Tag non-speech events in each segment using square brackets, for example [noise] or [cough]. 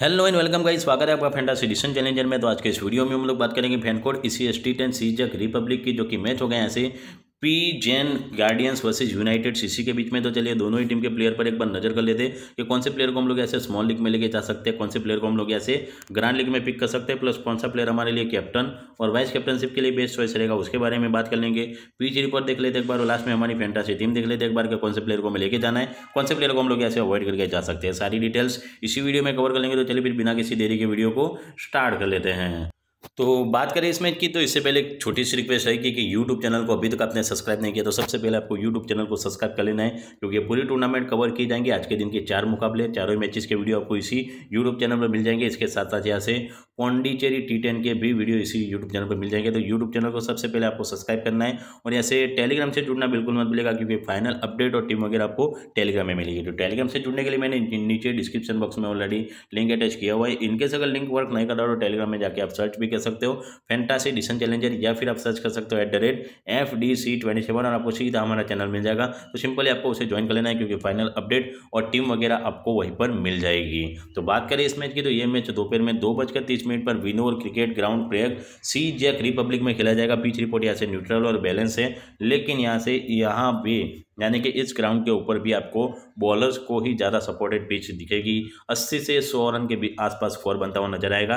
Hello and welcome guys स्वागत है आपका फेंडा सीडिशन चैलेंजर में तो आज के इस वीडियो में हम लोग बात करेंगे FanCode E C S T ten सीजक रिपब्लिक की जो कि मैच हो गए ऐसे P Gen Guardians versus United CC के बीच में तो चलिए दोनों ही टीम के प्लेयर पर एक बार नजर कर लेते हैं कि कौन से प्लेयर को हम लोग ऐसे स्मॉल लीग में लेके जा सकते हैं कौन से प्लेयर को हम लोग ऐसे ग्रांड लीग में पिक कर सकते हैं प्लस कौन सा प्लेयर हमारे लिए कैप्टन और वाइस कैप्टनशिप के लिए बेस्ट चॉइस रहेगा उसके बारे में बात कर लेंगे पीच रिपोर्ट देख लेते एक बार और लास्ट में हमारी फैंटासी टीम देख लेते एक बार कि कौन से प्लेयर को हमें लेके जाना है कौन से प्लेयर को हम लोग ऐसे अवॉइड करके जा सकते हैं सारी डिटेल्स इसी वीडियो में कवर कर लेंगे तो चलिए फिर बिना किसी देरी के वीडियो को स्टार्ट कर लेते हैं तो बात करें इस मैच की तो इससे पहले एक छोटी सी रिक्वेस्ट है कि यूट्यूब चैनल को अभी तक आपने सब्सक्राइब नहीं किया तो सबसे पहले आपको यूट्यूब चैनल को सब्सक्राइब कर लेना है क्योंकि पूरी टूर्नामेंट कवर की जाएंगे आज के दिन के चार मुकाबले चारों मैचेस के वीडियो आपको इसी यूट्यूब चैनल पर मिल जाएंगे इसके साथ साथ यहाँ से पौंडीचेरी टी टेन के भी वीडियो इसी यूट्यूब चैनल पर मिल जाएंगे तो यूट्यूब चैनल को सबसे पहले आपको सब्सक्राइब करना है और यहाँ से टेलीग्राम से जुड़ना बिल्कुल मत मिलेगा क्योंकि फाइनल अपडेट और टीम वगैरह आपको टेलीग्राम में मिलेगी तो टेलीग्राम से जुड़ने के लिए मैंने नीचे डिस्क्रिप्शन बॉक्स में ऑलरेडी लिंक अटैच किया हुआ है इनकेस अगर लिंक वर्क नहीं कर रहा हो टेलीग्राम तो में जाकर आप सर्च भी भी कर सकते हो फैंटासी डिसन चैलेंजर या फिर आप सर्च कर सकते हो at the rate F D C twenty seven और आपको सीधा हमारा चैनल मिल जाएगा तो सिंपली आपको उसे ज्वाइन कर लेना है क्योंकि फाइनल अपडेट और टीम वगैरह आपको वहीं पर मिल जाएगी तो बात करें इस मैच की तो ये मैच दोपहर में दो बजकर तीस मिनट पर विनोर क्रिकेट ग्राउंड प्रेयर सी जैक रिपब्लिक में खेला जाएगा पिच रिपोर्ट यहाँ से न्यूट्रल और बैलेंस है लेकिन यहाँ से यहाँ भी यानी कि इस ग्राउंड के ऊपर भी आपको बॉलर्स को ही ज़्यादा सपोर्टेड पिच दिखेगी 80 से 100 रन के आसपास स्कोर बनता हुआ नजर आएगा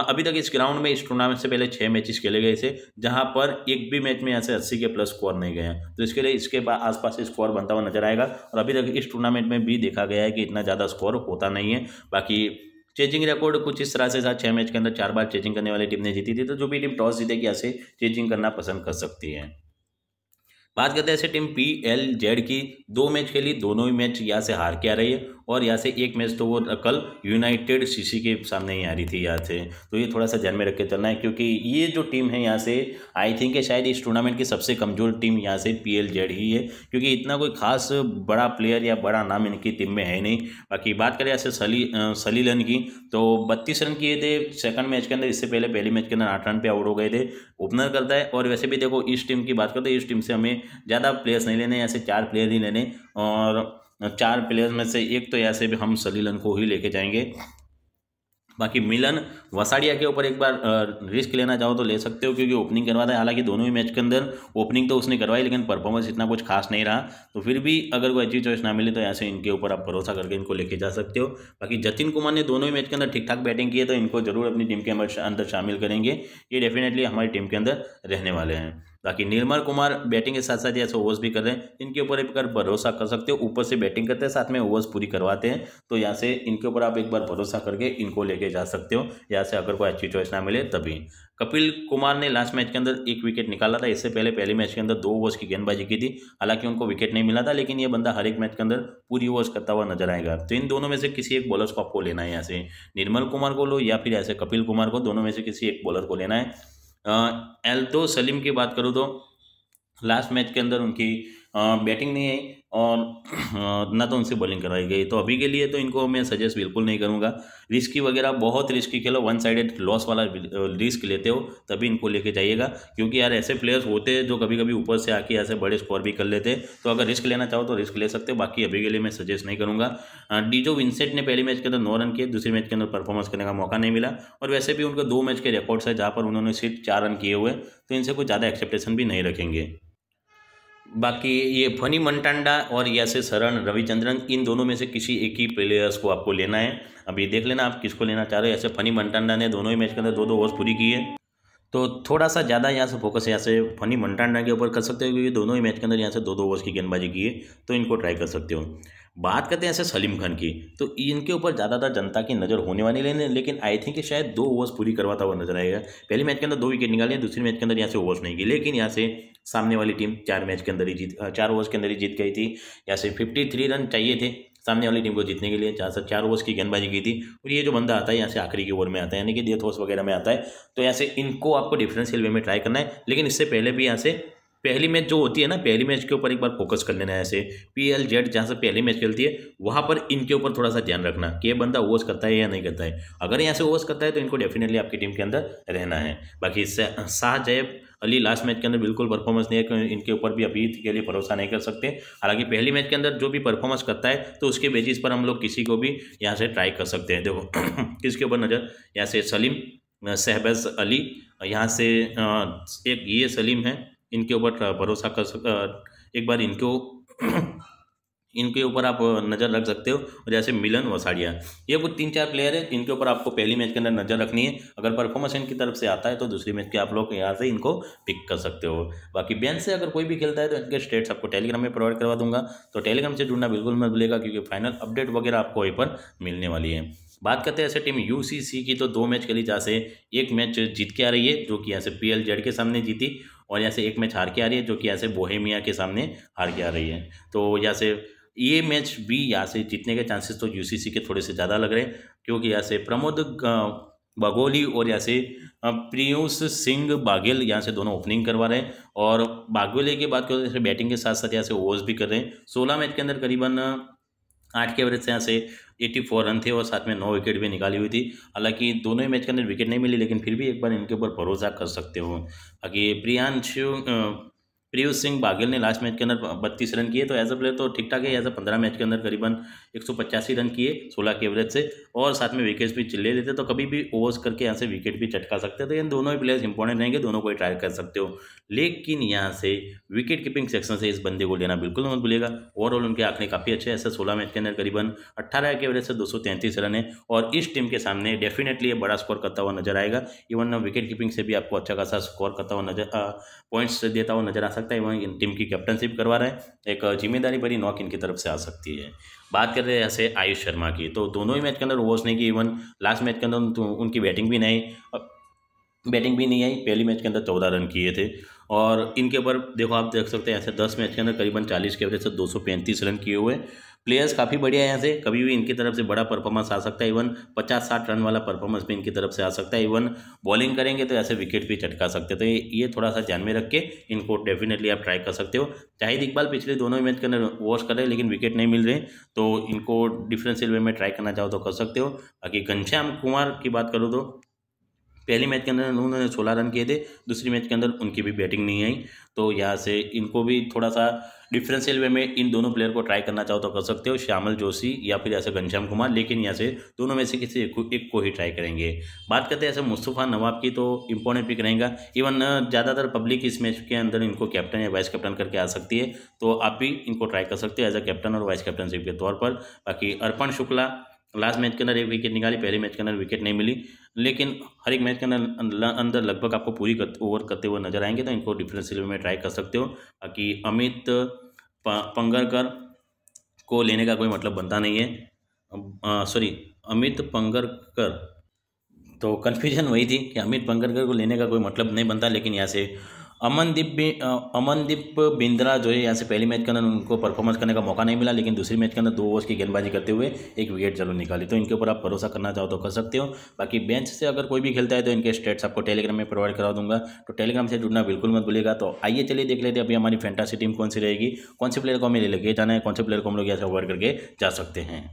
अभी तक इस ग्राउंड में इस टूर्नामेंट से पहले छः मैचेस खेले गए थे जहां पर एक भी मैच में यहाँ से अस्सी के प्लस स्कोर नहीं गए तो इसके लिए इसके आसपास स्कोर बनता हुआ नजर आएगा और अभी तक इस टूर्नामेंट में भी देखा गया है कि इतना ज़्यादा स्कोर होता नहीं है बाकी चेंजिंग रिकॉर्ड कुछ इस तरह से था छः मैच के अंदर चार बार चेंजिंग करने वाली टीम ने जीती थी तो जो भी टीम टॉस जीतेगी ऐसे चेंजिंग करना पसंद कर सकती है बात करते हैं ऐसे टीम पी एल जेड की दो मैच खेली दोनों ही मैच यहाँ से हार के आ रही है और यहाँ से एक मैच तो वो कल यूनाइटेड सीसी के सामने ही आ रही थी यहाँ से तो ये थोड़ा सा ध्यान में रख के चलना है क्योंकि ये जो टीम है यहाँ से आई थिंक शायद इस टूर्नामेंट की सबसे कमज़ोर टीम यहाँ से पी ही है क्योंकि इतना कोई खास बड़ा प्लेयर या बड़ा नाम इनकी टीम में है नहीं बाकी बात करें यहाँ से सली सली की तो बत्तीस रन किए थे सेकंड मैच के अंदर इससे पहले पहले मैच के अंदर आठ रन पे आउट हो गए थे ओपनर करता है और वैसे भी देखो इस टीम की बात करते हैं तो इस टीम से हमें ज़्यादा प्लेयर्स नहीं लेने यहाँ से चार प्लेयर ही लेने और चार प्लेयर्स में से एक तो ऐसे भी हम सलीलन को ही लेके जाएंगे बाकी मिलन वसाड़िया के ऊपर एक बार रिस्क लेना चाहो तो ले सकते हो क्योंकि ओपनिंग करवाता है हालांकि दोनों ही मैच के अंदर ओपनिंग तो उसने करवाई लेकिन परफॉर्मेंस इतना कुछ खास नहीं रहा तो फिर भी अगर कोई अच्छी चॉइस ना मिले तो ऐसे इनके ऊपर आप भरोसा करके इनको लेके जा सकते हो बाकी जतिन कुमार ने दोनों ही मैच के अंदर ठीक ठाक बैटिंग की है तो इनको जरूर अपनी टीम के अंदर शामिल करेंगे ये डेफिनेटली हमारी टीम के अंदर रहने वाले हैं बाकी निर्मल कुमार बैटिंग के साथ साथ ऐसे ओवर्स भी कर रहे हैं इनके ऊपर एक बार भरोसा कर सकते हो ऊपर से बैटिंग करते हैं साथ में ओवर्स पूरी करवाते हैं तो यहाँ से इनके ऊपर आप एक बार भरोसा करके इनको लेके जा सकते हो यहाँ से अगर कोई अच्छी चॉइस ना मिले तभी कपिल कुमार ने लास्ट मैच के अंदर एक विकेट निकाला था इससे पहले पहले मैच के अंदर दो ओवर्स की गेंदबाजी की थी हालांकि उनको विकेट नहीं मिला था लेकिन ये बंदा हर एक मैच के अंदर पूरी ओवर्स करता हुआ नजर आएगा तो इन दोनों में से किसी एक बॉलर को आपको लेना है यहाँ से निर्मल कुमार को लो या फिर ऐसे कपिल कुमार को दोनों में से किसी एक बॉलर को लेना है एल्दो सलीम की बात करूँ तो लास्ट मैच के अंदर उनकी बैटिंग नहीं आई और ना तो उनसे बॉलिंग करवाई गई तो अभी के लिए तो इनको मैं सजेस्ट बिल्कुल नहीं करूँगा रिस्की वगैरह बहुत रिस्की खेलो वन साइडेड लॉस वाला रिस्क लेते हो तभी इनको लेके जाइएगा क्योंकि यार ऐसे प्लेयर्स होते हैं जो कभी कभी ऊपर से आके ऐसे बड़े स्कोर भी कर लेते तो अगर रिस्क लेना चाहो तो रिस्क ले सकते हो बाकी अभी के लिए मैं सजेस्ट नहीं करूँगा डीजो विंसेट ने पहले मैच के अंदर नौ रन किए दूसरे मैच के अंदर परफॉर्मेंस करने का मौका नहीं मिला और वैसे भी उनके दो मैच के रिकॉर्ड्स है जहाँ पर उन्होंने सिर्फ चार रन किए हुए तो इनसे कुछ ज़्यादा एक्सपेक्टेशन भी नहीं रखेंगे बाकी ये फनी मंटांडा और यासे शरण रविचंद्रन इन दोनों में से किसी एक ही प्लेयर्स को आपको लेना है अब ये देख लेना आप किसको लेना चाह रहे हो ऐसे फनी मंटांडा ने दोनों ही मैच के अंदर दो दो ओवर्स पूरी की है तो थोड़ा सा ज़्यादा यहाँ से फोकस यहाँ से फनी मंटांडा के ऊपर कर सकते हो क्योंकि दोनों ही मैच के अंदर यहाँ से दो दो ओवर्स की गेंदबाजी की है तो इनको ट्राई कर सकते हो बात करते हैं ऐसे सलीम खान की तो इनके ऊपर ज़्यादातर जनता की नज़र होने वाली नहीं लेकिन आई थिंक शायद दो ओवर्स पूरी करवाता हुआ नजर आएगा पहले मैच के अंदर दो विकेट निकाले दूसरे मैच के अंदर यहाँ से ओवर्स नहीं गए लेकिन यहाँ से सामने वाली टीम चार मैच के अंदर ही जीत चार ओवर्स के अंदर ही जीत गई थी यहाँ से फिफ्टी थ्री रन चाहिए थे सामने वाली टीम को जीतने के लिए चार से चार ओवर्स की गेंदबाजी की थी और ये जो बंदा आता है यहाँ से आखिरी के ओवर में आता है यानी कि डेथ ओवर्स वगैरह में आता है तो यहाँ से इनको आपको डिफरेंशियल वे में ट्राई करना है लेकिन इससे पहले भी यहाँ से पहली मैच जो होती है ना पहली मैच के ऊपर एक बार फोकस कर लेना है ऐसे पी एल जेड जहाँ से पहली मैच खेलती है वहाँ पर इनके ऊपर थोड़ा सा ध्यान रखना कि ये बंदा ओवर्स करता है या नहीं करता है अगर यहाँ से ओवर्स करता है तो इनको डेफिनेटली आपकी टीम के अंदर रहना है बाकी Shahzaib Ali last match के अंदर बिल्कुल परफॉर्मेंस नहीं है इनके ऊपर भी अभी के लिए भरोसा नहीं कर सकते हालांकि पहली मैच के अंदर जो भी परफॉर्मेंस करता है तो उसके बेसिस पर हम लोग किसी को भी यहाँ से ट्राई कर सकते हैं देखो [clears throat] किसके ऊपर नज़र यहाँ से सलीम शहबाज अली यहाँ से एक ये सलीम है इनके ऊपर भरोसा कर सक एक बार इनको [clears throat] इनके ऊपर आप नज़र रख सकते हो और जैसे मिलन वसाड़िया ये वो तीन चार प्लेयर है जिनके ऊपर आपको पहली मैच के अंदर नज़र रखनी है अगर परफॉर्मेंस इनकी तरफ से आता है तो दूसरी मैच के आप लोग यहाँ से इनको पिक कर सकते हो बाकी बैंक से अगर कोई भी खेलता है तो इनके स्टेट्स आपको टेलीग्राम में प्रोवाइड करवा दूंगा तो टेलीग्राम से जुड़ना बिल्कुल मत भूलेगा क्योंकि फाइनल अपडेट वगैरह आपको वहीं पर मिलने वाली है बात करते हैं ऐसे टीम यू की तो दो मैच खेली जहाँ से एक मैच जीत के आ रही है जो कि यहाँ से पी के सामने जीती और यहाँ से एक मैच हार के आ रही है जो कि यहाँ से बोहेमिया के सामने हार के आ रही है तो यहाँ से ये मैच भी यहाँ से जीतने के चांसेस तो यू के थोड़े से ज़्यादा लग रहे हैं क्योंकि यहाँ से प्रमोद बगोली और यहाँ से प्रियूष सिंह बाघेल यहाँ से दोनों ओपनिंग करवा रहे हैं और बागोले की बात करें बैटिंग के साथ साथ यहाँ से ओवर्स भी कर रहे हैं सोलह मैच के अंदर करीबन आठ के एवरेज से यहाँ से एट्टी फोर रन थे और साथ में नौ विकेट भी निकाली हुई थी हालांकि दोनों ही मैच के अंदर विकेट नहीं मिली लेकिन फिर भी एक बार इनके ऊपर भरोसा कर सकते हो बाकी प्रियांशु प्रियुष सिंह बाघेल ने लास्ट मैच के अंदर बत्तीस रन किए तो एज अ प्लेयर तो ठीक ठाक है एज अ पंद्रह मैच के अंदर करीबन एक रन किए सोलह के एवरेज से और साथ में विकेट्स भी ले लेते तो कभी भी ओवर्स करके यहाँ से विकेट भी चटका सकते तो इन दोनों ही प्लेयर्स इंपॉर्टेंट रहेंगे दोनों को ही ट्राई कर सकते हो लेकिन यहाँ से विकेट कीपिंग सेक्शन से इस बंदे को लेना बिल्कुल मत भूलेगा ओवरऑल उनके आंकड़े काफ़ी अच्छे ऐसे सोलह मैच के अंदर करीबन अट्ठारह के एवरेज से दो रन है और इस टीम के सामने डेफिनेटली ये बड़ा स्कोर करता हुआ नजर आएगा इवन विकेट कीपिंग से भी आपको अच्छा खासा स्कोर करता हुआ नजर पॉइंट्स देता हुआ नजर आ सकता सकता है वहीं टीम की कैप्टनशिप करवा रहा है एक जिम्मेदारी भरी नॉक इनकी तरफ से आ सकती है बात कर रहे हैं ऐसे आयुष शर्मा की तो दोनों ही मैच के अंदर वो नहीं की इवन लास्ट मैच के अंदर तो उनकी बैटिंग भी नहीं बैटिंग भी नहीं आई पहली मैच के अंदर चौदह रन किए थे और इनके ऊपर देखो आप देख सकते हैं ऐसे दस मैच के अंदर करीबन चालीस के एवरेज से दो सौ पैंतीस रन किए हुए प्लेयर्स काफ़ी बढ़िया है यहाँ से कभी भी इनकी तरफ से बड़ा परफॉर्मेंस आ सकता है इवन पचास साठ रन वाला परफॉर्मेंस भी इनकी तरफ से आ सकता है इवन बॉलिंग करेंगे तो ऐसे विकेट भी चटका सकते तो ये थोड़ा सा ध्यान में रख के इनको डेफिनेटली आप ट्राई कर सकते हो चाहे इकबाल पिछले दोनों मैच के अंदर वॉश कर रहे लेकिन विकेट नहीं मिल रहे तो इनको डिफरेंशियल वे में ट्राई करना चाहो तो कर सकते हो बाकी घनश्याम कुमार की बात करूँ तो पहले हम्म। मैच के अंदर उन्होंने सोलह रन किए थे दूसरी मैच के अंदर उनकी भी बैटिंग नहीं आई तो यहाँ से इनको भी थोड़ा सा डिफरेंशियल वे में इन दोनों प्लेयर को ट्राई करना चाहो तो कर सकते हो श्यामल जोशी या फिर ऐसे घनश्याम कुमार लेकिन यहाँ से दोनों में से किसी एक को, एक को ही ट्राई करेंगे बात करते हैं ऐसे मुस्तफ़ा नवाब की तो इंपॉर्टेंट पिक रहेगा इवन ज़्यादातर पब्लिक इस मैच के अंदर इनको कैप्टन या वाइस कैप्टन करके आ सकती है तो आप भी इनको ट्राई कर सकते हो एज अ कैप्टन और वाइस कैप्टनशिप के तौर पर बाकी अर्पण शुक्ला लास्ट मैच के अंदर एक विकेट निकाली पहले मैच के अंदर विकेट नहीं मिली लेकिन हर एक मैच के अंदर अंदर लगभग आपको पूरी कर, ओवर करते हुए नजर आएंगे तो इनको डिफरेंशियल में ट्राई कर सकते हो बाकी अमित पंगरकर को लेने का कोई मतलब बनता नहीं है सॉरी अमित पंगरकर तो कन्फ्यूजन वही थी कि अमित पंगरकर को लेने का कोई मतलब नहीं बनता लेकिन यहाँ से अमनदीप भी अमनदीप बिंद्रा जो है यहाँ से पहली मैच के अंदर उनको परफॉर्मेंस करने का मौका नहीं मिला लेकिन दूसरी मैच के अंदर दो ओवर्स की गेंदबाजी करते हुए एक विकेट जरूर निकाली तो इनके ऊपर आप भरोसा करना चाहो तो कर सकते हो बाकी बेंच से अगर कोई भी खेलता है तो इनके स्टेट्स आपको टेलीग्राम में प्रोवाइड करा दूंगा तो टेलीग्राम से जुड़ना बिल्कुल मत भूलेगा तो आइए चलिए देख लेते हैं अभी हमारी फैंटासी टीम कौन सी रहेगी कौन से प्लेयर को हमें ले लेके जाना है कौन से प्लेयर को हम लोग यहाँ से ओवर करके जा सकते हैं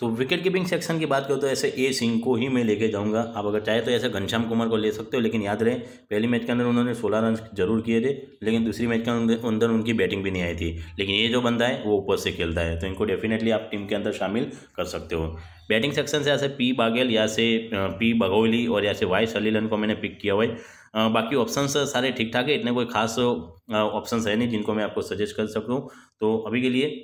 तो विकेट कीपिंग सेक्शन की बात करो तो ऐसे ए सिंह को ही मैं लेके जाऊंगा आप अगर चाहे तो ऐसे घनश्याम कुमार को ले सकते हो लेकिन याद रहे पहली मैच के अंदर उन्होंने 16 रन जरूर किए थे लेकिन दूसरी मैच के अंदर उनकी बैटिंग भी नहीं आई थी लेकिन ये जो बंदा है वो ऊपर से खेलता है तो इनको डेफिनेटली आप टीम के अंदर शामिल कर सकते हो बैटिंग सेक्शन से ऐसे पी बाघेल या से पी बघोली और या से वाई सलीलन को मैंने पिक किया हुआ बाकी ऑप्शन सारे ठीक ठाक है इतने कोई खास ऑप्शन है नहीं जिनको मैं आपको सजेस्ट कर सकूँ तो अभी के लिए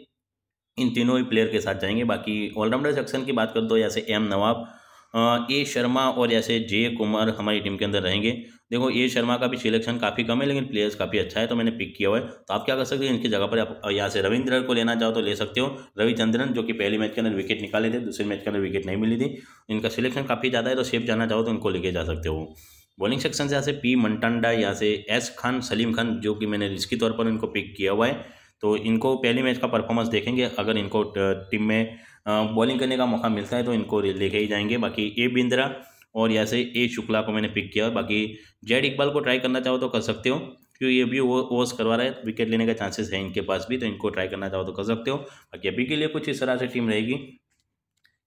इन तीनों ही प्लेयर के साथ जाएंगे बाकी ऑलराउंडर सेक्शन की बात कर दो तो जैसे एम नवाब ए शर्मा और जैसे जे कुमार हमारी टीम के अंदर रहेंगे देखो ए शर्मा का भी सिलेक्शन काफ़ी कम है लेकिन प्लेयर्स काफ़ी अच्छा है तो मैंने पिक किया हुआ है तो आप क्या कर सकते हो इनकी जगह पर आप यहाँ से रविंद्र को लेना चाहो तो ले सकते हो रविचंद्रन जो कि पहले मैच के अंदर विकेट निकाले थे दूसरे मैच के अंदर विकेट नहीं मिली थी इनका सिलेक्शन काफ़ी ज़्यादा है तो सेफ जाना चाहो तो इनको लेके जा सकते हो बॉलिंग सेक्शन से यहाँ से पी मंटांडा यहाँ से एस खान सलीम खान जो कि मैंने रिस्की तौर पर इनको पिक किया हुआ है तो इनको पहले मैच का परफॉर्मेंस देखेंगे अगर इनको टीम में बॉलिंग करने का मौका मिलता है तो इनको लेके ही जाएंगे बाकी ए बिंद्रा और यहाँ से ए शुक्ला को मैंने पिक किया बाकी जेड इकबाल को ट्राई करना चाहो तो कर सकते हो क्योंकि ये भी वो ओवर्स करवा रहा है विकेट लेने का चांसेस है इनके पास भी तो इनको ट्राई करना चाहो तो कर सकते हो बाकी अभी के लिए कुछ इस तरह से टीम रहेगी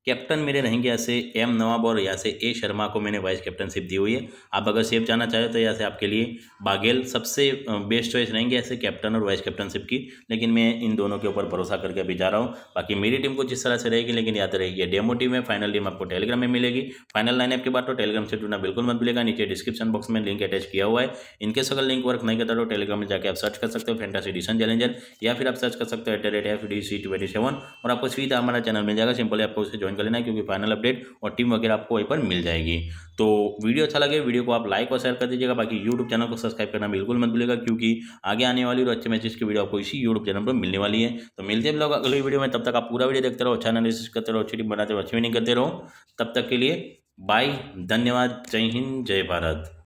कैप्टन मेरे रहेंगे यहाँ से एम नवाब और यहाँ से ए शर्मा को मैंने वाइस कैप्टनशिप दी हुई है आप अगर सेफ जाना चाहें तो यहाँ से आपके लिए बागेल सबसे बेस्ट चॉइस रहेंगे ऐसे कैप्टन और वाइस कैप्टनशिप की लेकिन मैं इन दोनों के ऊपर भरोसा करके अभी जा रहा हूँ बाकी मेरी टीम कुछ इस तरह से रहेगी लेकिन याद तो रहेगी डेमो टीम है फाइनल टीम आपको टेलीग्राम में मिलेगी फाइनल लाइन की बाद तो टेलीग्राम से जुड़ना बिल्कुल मत मिलेगा नीचे डिस्क्रिप्शन बॉक्स में लिंक अटैच किया हुआ है इनके अगर लिंक वर्क नहीं करता तो टेलीग्राम में जाकर आप सर्च कर सकते हो फैंटासी डिशन चैलेंजर या फिर आप सर्च कर सकते हो at the rate F D C twenty seven और आपको सीधा हमारा चैनल मिल जाएगा सिंपली आपको उसे ज्वाइन ज्वाइन कर लेना क्योंकि फाइनल अपडेट और टीम वगैरह आपको वहीं पर मिल जाएगी तो वीडियो अच्छा लगे वीडियो को आप लाइक और शेयर कर दीजिएगा बाकी यूट्यूब चैनल को सब्सक्राइब करना बिल्कुल मत भूलेगा क्योंकि आगे आने वाली और अच्छे मैचेस की वीडियो आपको इसी यूट्यूब चैनल पर मिलने वाली है तो मिलते हैं लोग अगली वीडियो में तब तक आप पूरा वीडियो देखते रहो अच्छा एनालिसिस करते रहो अच्छी टीम बनाते रहो अच्छी विनिंग करते रहो तब तक के लिए बाय धन्यवाद जय हिंद जय भारत